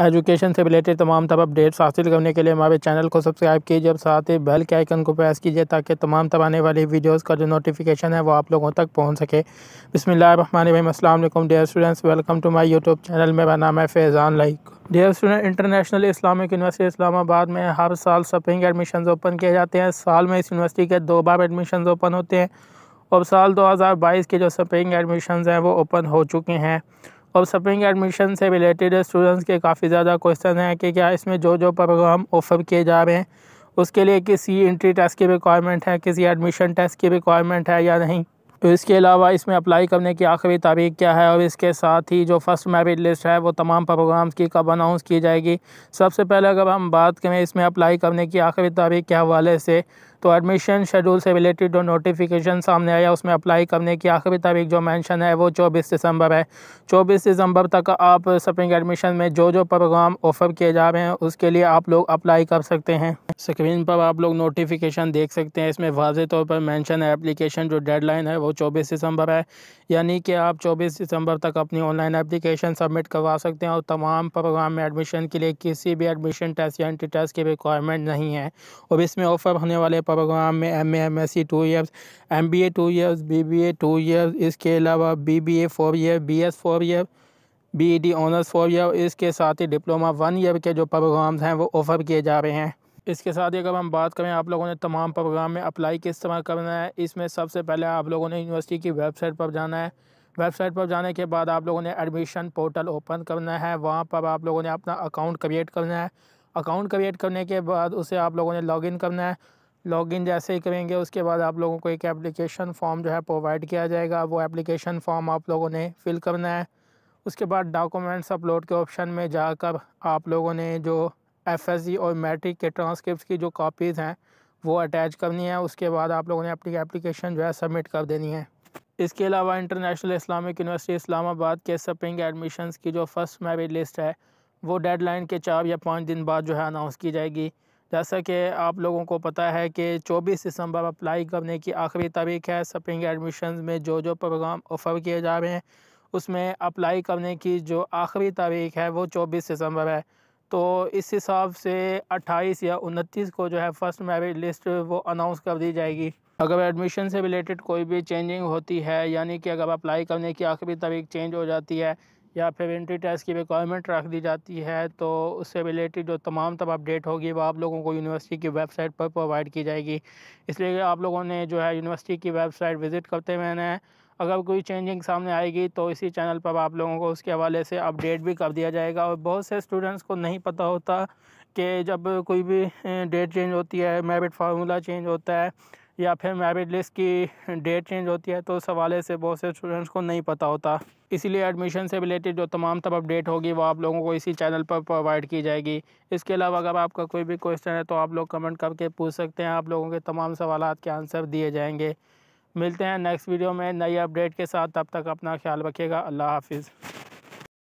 education से related तमाम तब अपडेट्स हासिल करने के लिए हमारे चैनल को सब्सक्राइब कीजिए और साथ ही बेल के आइकन को प्रेस कीजिए ताकि तमाम तब आने वाली वीडियोस का जो नोटिफिकेशन है वो आप लोगों तक पहुंच सके बसमिलीम अल्लाम dear students welcome to my YouTube channel मेरा नाम है फैज़ान लाइक dear student international Islamic university Islamabad में हर साल सपिंग एडमिशन ओपन किए जाते हैं साल में इस यूनिवर्सिटी के दो बार एडमिशन ओपन होते हैं और साल दो के जो सपिंग एडमिशन हैं वो ओपन हो चुके हैं और सपिंग एडमिशन से रिलेटेड स्टूडेंट्स के काफ़ी ज़्यादा क्वेश्चन हैं कि क्या इसमें जो जो प्रोग्राम ऑफर किए जा रहे हैं उसके लिए किसी इंट्री टेस्ट की रिक्वायरमेंट है किसी एडमिशन टेस्ट की रिक्वायरमेंट है या नहीं तो इसके अलावा इसमें अप्लाई करने की आखिरी तारीख क्या है और इसके साथ ही जो फर्स्ट मेरिट लिस्ट है वो तमाम प्रोग्राम्स की कब अनाउंस की जाएगी सबसे पहले अगर हम बात करें इसमें अप्लाई करने की आखिरी तारीख के हवाले से तो एडमिशन शेड्यूल से रिलेटेड जो नोटिफिकेशन सामने आया उसमें अप्लाई करने की आखिरी तारीख जो मेंशन है वो 24 दिसंबर है 24 दिसंबर तक आप स्प्रिंग एडमिशन में जो जो प्रोग्राम ऑफर किए जा रहे हैं उसके लिए आप लोग अप्लाई कर सकते हैं स्क्रीन पर आप लोग नोटिफिकेशन देख सकते हैं इसमें वाजे तौर पर मैंशन है एप्लीकेशन जो डेडलाइन है वो चौबीस दिसंबर है यानी कि आप चौबीस दिसंबर तक अपनी ऑनलाइन एप्लीकेशन सबमिट करवा सकते हैं और तमाम प्रोग्राम में एडमिशन के लिए किसी भी एडमिशन टेस्ट या एंट्री टेस्ट की रिक्वायरमेंट नहीं है और इसमें ऑफर होने वाले पापा को M M M S C two years M B A two years B B A two years इसके अलावा B B A four year B S four year B E D honours four year इसके साथ ही diploma one year के जो programmes हैं वो offer किए जा रहे हैं इसके साथ ही अगर हम बात करें आप लोगों ने तमाम प्रोग्राम में अप्लाई किस तरह करना है इसमें सबसे पहले आप लोगों ने यूनिवर्सिटी की वेबसाइट पर जाना है वेबसाइट पर जाने के बाद आप लोगों ने एडमिशन पोर्टल ओपन करना है वहाँ पर आप लोगों ने अपना अकाउंट क्रिएट करना है अकाउंट क्रिएट करने के बाद उसे आप लोगों ने लॉगिन करना है लॉगिन जैसे ही करेंगे उसके बाद आप लोगों को एक एप्लीकेशन फॉर्म जो है प्रोवाइड किया जाएगा वो एप्लीकेशन फॉर्म आप लोगों ने फ़िल करना है उसके बाद डॉक्यूमेंट्स अपलोड के ऑप्शन में जाकर आप लोगों ने जो एफ और मैट्रिक के ट्रांसक्रिप्ट की जो कापीज़ हैं वो अटैच करनी है उसके बाद आप लोगों ने अपनी एप्लीकेशन जो है सबमिट कर देनी है इसके अलावा इंटरनेशनल इस्लामिक यूनिवर्सिटी इस्लामाबाद के सपिंग एडमिशन्स की जो फ़र्स्ट मेरिट लिस्ट है वो डेडलाइन के चार या पाँच दिन बाद जो है अनाउंस की जाएगी जैसा कि आप लोगों को पता है कि 24 दिसंबर अप्लाई करने की आखिरी तारीख है स्प्रिंग एडमिशन में जो जो प्रोग्राम ऑफ़र किए जा रहे हैं उसमें अप्लाई करने की जो आखिरी तारीख है वो 24 दिसंबर है तो इस हिसाब से 28 या 29 को जो है फ़र्स्ट मेरिट लिस्ट वो अनाउंस कर दी जाएगी अगर एडमिशन से रिलेटेड कोई भी चेंजिंग होती है यानी कि अगर अप्लाई करने की आखिरी तारीख चेंज हो जाती है या फिर एंट्री टेस्ट की रिक्वायरमेंट रख दी जाती है तो उससे रिलेटेड जो तमाम तब अपडेट होगी वो आप लोगों को यूनिवर्सिटी की वेबसाइट पर प्रोवाइड की जाएगी इसलिए आप लोगों ने जो है यूनिवर्सिटी की वेबसाइट विज़िट करते हुए है अगर कोई चेंजिंग सामने आएगी तो इसी चैनल पर आप लोगों को उसके हवाले से अपडेट भी कर दिया जाएगा और बहुत से स्टूडेंट्स को नहीं पता होता कि जब कोई भी डेट चेंज होती है मेरिट फार्मूला चेंज होता है या फिर मेरिट लिस्ट की डेट चेंज होती है तो उस हवाले से बहुत से स्टूडेंट्स को नहीं पता होता इसीलिए एडमिशन से रिलेटेड जो तमाम तब अपडेट होगी वो आप लोगों को इसी चैनल पर प्रोवाइड की जाएगी इसके अलावा अगर आपका कोई भी क्वेश्चन है तो आप लोग कमेंट करके पूछ सकते हैं आप लोगों के तमाम सवाल के आंसर दिए जाएंगे मिलते हैं नेक्स्ट वीडियो में नई अपडेट के साथ तब तक अपना ख्याल रखिएगा अल्लाह हाफिज़